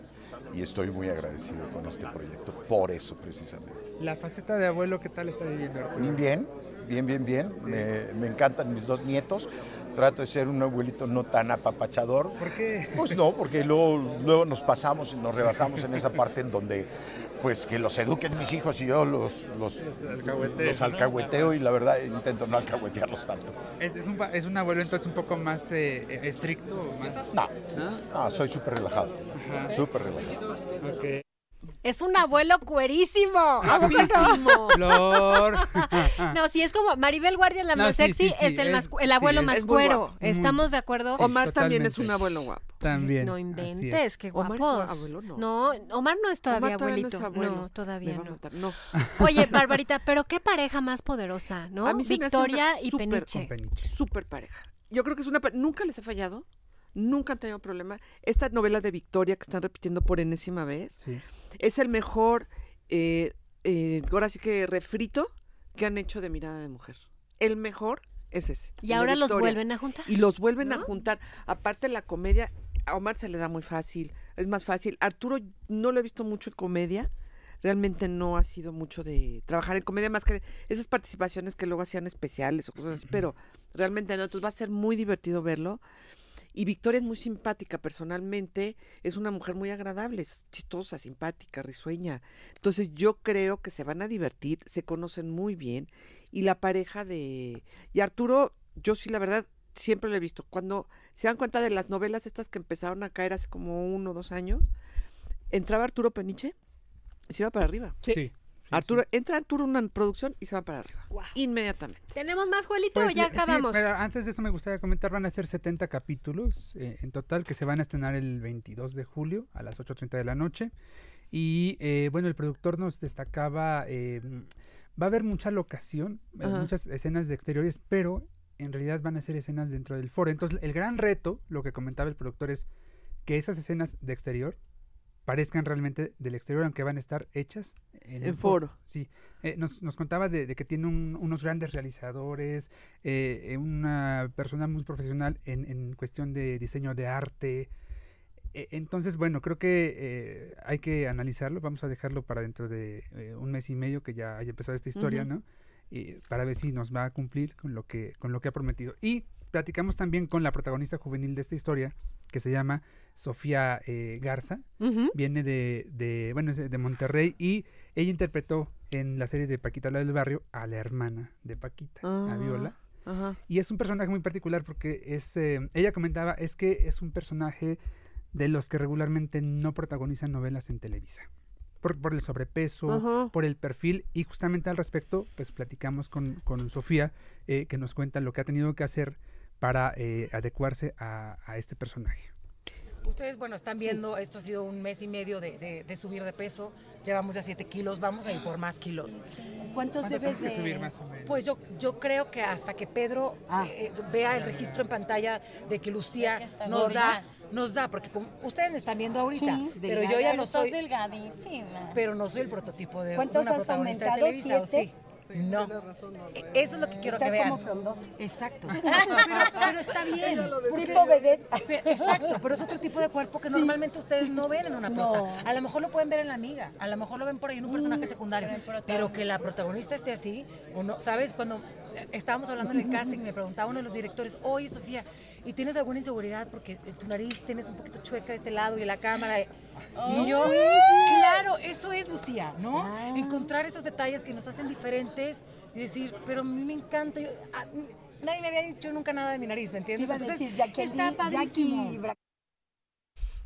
y estoy muy agradecido con este proyecto por eso precisamente. La faceta de abuelo, ¿qué tal está viviendo Arturo? Bien, bien, bien, bien. Me, encantan mis dos nietos. Trato de ser un abuelito no tan apapachador. ¿Por qué? Pues no, porque luego, luego nos pasamos y nos rebasamos en esa parte en donde pues que los eduquen mis hijos y yo los, los, alcahueteo, y la verdad intento no alcahuetearlos tanto. ¿Es, un, es un, abuelo entonces un poco más eh, estricto? Más... No, no, soy súper relajado, súper relajado. Es un abuelo cuerísimo. Flor. no, sí, es como Maribel Guardia, la más sexy, es el, el abuelo más cuero. ¿Estamos de acuerdo? Omar también es un abuelo guapo. También. No inventes, qué guapo. no. Omar no es todavía, abuelito. No, todavía no. Oye, Barbarita, pero qué pareja más poderosa, ¿no? Victoria y super, Peniche. Súper pareja. Yo creo que es una. ¿Nunca les he fallado? nunca han tenido problema. Esta novela de Victoria que están repitiendo por enésima vez es el mejor, eh, eh, ahora sí que refrito que han hecho de mirada de mujer. El mejor es ese. Y ahora los vuelven a juntar. Y los vuelven a juntar. Aparte la comedia, a Omar se le da muy fácil, es más fácil. Arturo no lo he visto mucho en comedia. Realmente no ha sido mucho de trabajar en comedia, más que esas participaciones que luego hacían especiales o cosas así, pero realmente no. Entonces va a ser muy divertido verlo. Y Victoria es muy simpática personalmente, es una mujer muy agradable, es chistosa, simpática, risueña. Entonces yo creo que se van a divertir, se conocen muy bien. Y la pareja de... Y Arturo, yo sí la verdad, siempre lo he visto. Cuando se dan cuenta de las novelas estas que empezaron a caer hace como uno o dos años, entraba Arturo Peniche y se iba para arriba. sí. Arturo, entra Arturo una producción y se va para arriba. Inmediatamente. ¿Tenemos más, Juelito, pues ya acabamos? antes de eso me gustaría comentar, van a ser 70 capítulos eh, en total que se van a estrenar el 22 de julio a las 8.30 de la noche. Y eh, bueno, el productor nos destacaba, eh, va a haber mucha locación, muchas escenas de exteriores, pero en realidad van a ser escenas dentro del foro. Entonces, el gran reto, lo que comentaba el productor, es que esas escenas de exterior parezcan realmente del exterior, aunque van a estar hechas en el, foro. Sí, eh, nos, nos, contaba de, que tiene unos grandes realizadores, eh, eh, una persona muy profesional en, cuestión de diseño de arte. E, entonces, bueno, creo que hay que analizarlo, vamos a dejarlo para dentro de un mes y medio que ya haya empezado esta historia, ¿no? Y para ver si nos va a cumplir con lo que, con lo que ha prometido. Y platicamos también con la protagonista juvenil de esta historia, que se llama Sofía eh, Garza, viene de, de, bueno, de Monterrey y ella interpretó en la serie de Paquita la del barrio a la hermana de Paquita, a Viola. Ah, y es un personaje muy particular porque es, eh, ella comentaba, es que es un personaje de los que regularmente no protagonizan novelas en Televisa. Por, el sobrepeso, por el perfil, y justamente al respecto, pues platicamos con, con Sofía, eh, que nos cuenta lo que ha tenido que hacer para adecuarse a, este personaje. Ustedes, bueno, están viendo, esto ha sido un mes y medio de, de, subir de peso, llevamos ya 7 kilos, vamos a ir por más kilos. ¿Cuántos, de... Pues yo, yo creo que hasta que Pedro ah. eh, eh, vea el registro en pantalla de que Lucía nos da nos da, porque como ustedes me están viendo ahorita, pero yo ya no soy. Pero no soy el prototipo de una protagonista de Televisa, o sí. No. eso es lo que quiero que vean. como frondoso. Exacto. pero, está bien. Tipo exacto, pero es otro tipo de cuerpo que normalmente ustedes no ven en una prota. A lo mejor lo pueden ver en la amiga, a lo mejor lo ven por ahí en un personaje mm. secundario, pero que la protagonista esté así, o no, ¿sabes? Cuando estábamos hablando en el casting, me preguntaba uno de los directores, oye Sofía, ¿y tienes alguna inseguridad porque eh, tu nariz tienes un poquito chueca de este lado y la cámara? Eh". Y yo, claro, eso es Lucía, ¿no? Ah. Encontrar esos detalles que nos hacen diferentes y decir, pero a mí me encanta, nadie me había dicho nunca nada de mi nariz, ¿me entiendes? Entonces, está padrísimo.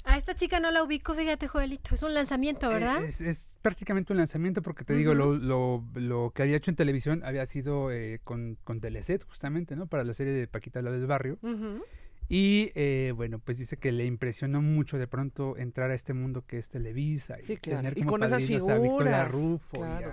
A esta chica no la ubico, fíjate, Joelito. Es un lanzamiento, eh, ¿verdad? es, prácticamente un lanzamiento porque te digo, lo, que había hecho en televisión había sido eh, con, con Teleset, justamente, ¿no? Para la serie de Paquita la del Barrio. Y eh, bueno, pues dice que le impresionó mucho de pronto entrar a este mundo que es Televisa y sí, tener como y con esas figuras, Rufo y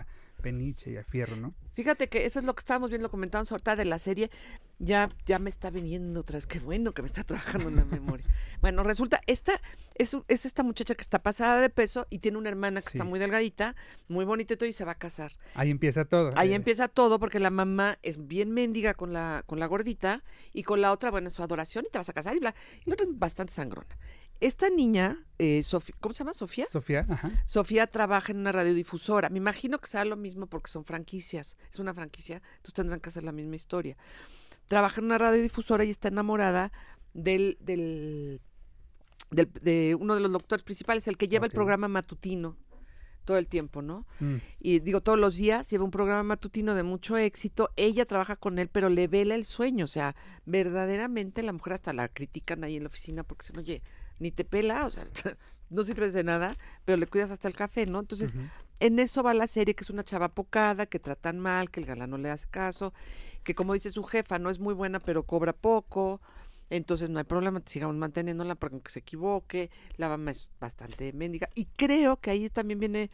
peniche y a fierro, ¿no? Fíjate que eso es lo que estábamos viendo, lo comentábamos ahorita de la serie. Ya, ya me está viniendo otra vez Qué bueno que me está trabajando en la memoria. bueno, resulta, esta es, esta muchacha que está pasada de peso y tiene una hermana que está muy delgadita, muy bonita y se va a casar. Ahí empieza todo. Ahí empieza todo porque la mamá es bien mendiga con la, con la gordita y con la otra, bueno, su adoración y te vas a casar y bla. Y la otra es bastante sangrona. Esta niña, eh, ¿cómo se llama? Sofía. Sofía, ajá. Sofía trabaja en una radiodifusora. Me imagino que sea lo mismo porque son franquicias. Es una franquicia, entonces tendrán que hacer la misma historia. Trabaja en una radiodifusora y está enamorada del, del, del de uno de los doctores principales, el que lleva el programa matutino todo el tiempo, ¿no? Mm. Y digo, todos los días lleva un programa matutino de mucho éxito, ella trabaja con él, pero le vela el sueño, o sea, verdaderamente la mujer hasta la critican ahí en la oficina porque se oye, ni te pela, o sea, no sirves de nada, pero le cuidas hasta el café, ¿no? Entonces, en eso va la serie, que es una chava pocada, que tratan mal, que el galán no le hace caso, que como dice su jefa, no es muy buena, pero cobra poco. Entonces no hay problema, sigamos manteniéndola para que se equivoque. La mamá es bastante mendiga. Y creo que ahí también viene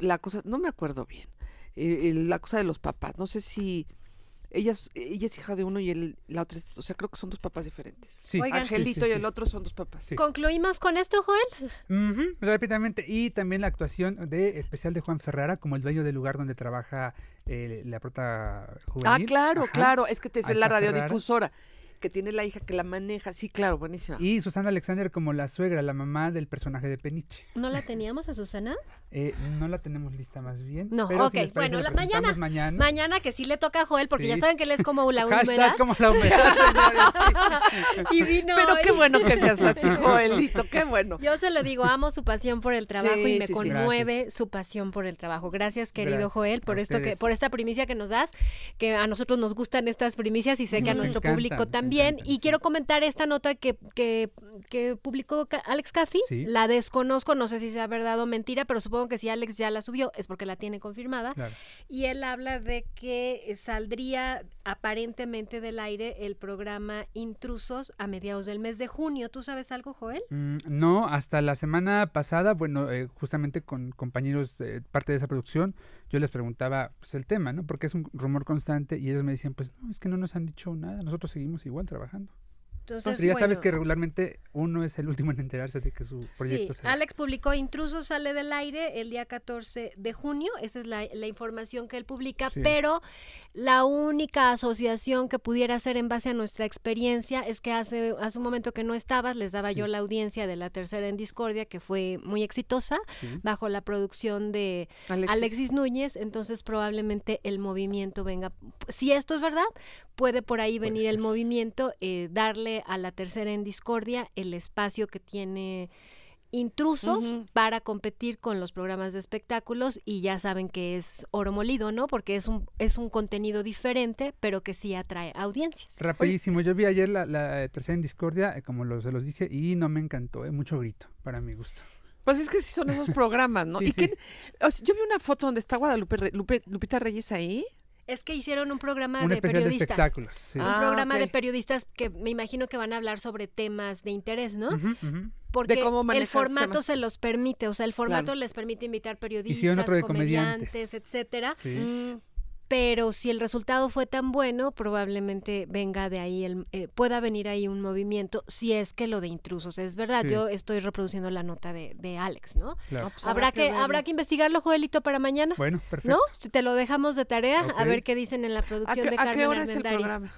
la cosa, no me acuerdo bien, eh, la cosa de los papás. No sé si ella es, hija de uno y el, la otra es, o sea, creo que son dos papás diferentes. Sí. Angelito y el otro son dos papás. ¿Concluimos con esto, Joel? rápidamente. Y también la actuación de especial de Juan Ferrara como el dueño del lugar donde trabaja eh, la prota juvenil. Ah, claro, claro. Es que te es la radiodifusora que tiene la hija que la maneja. Sí, claro, buenísima. Y Susana Alexander como la suegra, la mamá del personaje de Peniche. ¿No la teníamos a Susana? Eh, no la tenemos lista más bien. No, pero ok. bueno, la mañana, mañana, que sí le toca a Joel, porque ya saben que él es como la humedad. como la y vino Pero qué bueno que seas así, Joelito, qué bueno. Yo se lo digo, amo su pasión por el trabajo y me conmueve su pasión por el trabajo. Gracias, querido Joel, por esto que por esta primicia que nos das, que a nosotros nos gustan estas primicias y sé que a nuestro público también también. Y quiero comentar esta nota que, publicó Alex Caffi. La desconozco, no sé si sea verdad o mentira, pero supongo que si Alex ya la subió es porque la tiene confirmada. Y él habla de que eh, saldría aparentemente del aire el programa Intrusos a mediados del mes de junio. ¿Tú sabes algo, Joel? Mm, no, hasta la semana pasada, bueno, eh, justamente con compañeros, parte de esa producción, yo les preguntaba pues, el tema, ¿no? Porque es un rumor constante y ellos me decían, pues no, es que no nos han dicho nada, nosotros seguimos igual igual trabajando. Entonces, ya sabes que regularmente uno es el último en enterarse de que su proyecto sí, Alex publicó Intruso sale del aire el día 14 de junio, esa es la, información que él publica, pero la única asociación que pudiera hacer en base a nuestra experiencia es que hace, un momento que no estabas, les daba yo la audiencia de la tercera en Discordia, que fue muy exitosa, bajo la producción de Alexis. Núñez, entonces probablemente el movimiento venga, si esto es verdad, puede por ahí venir el movimiento, eh, darle a la tercera en discordia el espacio que tiene intrusos para competir con los programas de espectáculos y ya saben que es oro molido, ¿no? Porque es un, es un contenido diferente, pero que sí atrae audiencias. Rapidísimo, yo vi ayer la, eh, tercera en discordia, eh, como los, se los dije, y no me encantó, es eh, mucho grito, para mi gusto. Pues es que si son esos programas, ¿no? yo vi una foto donde está Guadalupe Lupe, Lupita Reyes ahí. Es que hicieron un programa de periodistas. Un ah, programa de periodistas que me imagino que van a hablar sobre temas de interés, ¿no? Porque el formato se los permite, o sea, el formato les permite invitar periodistas, comediantes. etcétera. Mm pero si el resultado fue tan bueno, probablemente venga de ahí, el, eh, pueda venir ahí un movimiento, si es que lo de intrusos es verdad. Yo estoy reproduciendo la nota de, Alex, ¿no? Ah, pues habrá, que, habrá que investigarlo, Joelito, para mañana. Bueno, perfecto. ¿No? Si Te lo dejamos de tarea, a ver qué dicen en la producción de Carmen ¿a qué hora Es el programa?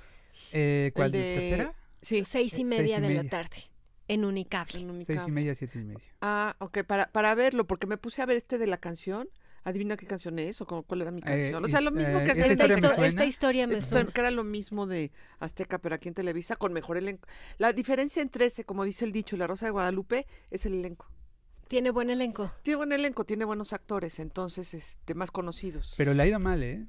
Eh, ¿Cuál? De... ¿Tercera? Sí. Eh, seis y media de la tarde. En Unicap. Seis y media, siete y media. Ah, ok, para, para verlo, porque me puse a ver este de la canción adivina qué canción es o cuál era mi eh, canción. o sea, lo este, mismo que hace esta, historia. esta historia me suena. Que era lo mismo de Azteca, pero aquí en Televisa con mejor elenco. La diferencia entre ese, como dice el dicho, y La Rosa de Guadalupe es el elenco. Tiene buen elenco. Tiene buen elenco, tiene buenos actores, entonces, este, más conocidos. Pero le ha ido mal, ¿eh?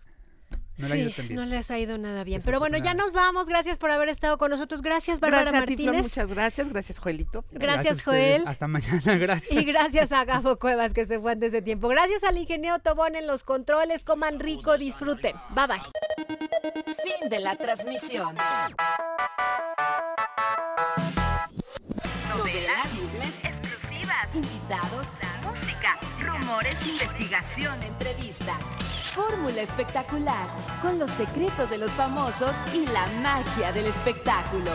No, sí, no les ha ido nada bien. Pero bueno, ya nos vamos. Gracias por haber estado con nosotros. Gracias, Bárbara gracias Martínez. muchas gracias. Gracias, Joelito. Gracias, Joel. Hasta mañana, gracias. Y gracias a Gabo Cuevas, que se fue antes de tiempo. Gracias al ingeniero Tobón en los controles. Coman rico, disfruten. Bye, bye. Fin de la transmisión. Novelas, chismes, exclusivas, invitados, música, rumores, investigación, entrevistas fórmula espectacular, con los secretos de los famosos y la magia del espectáculo.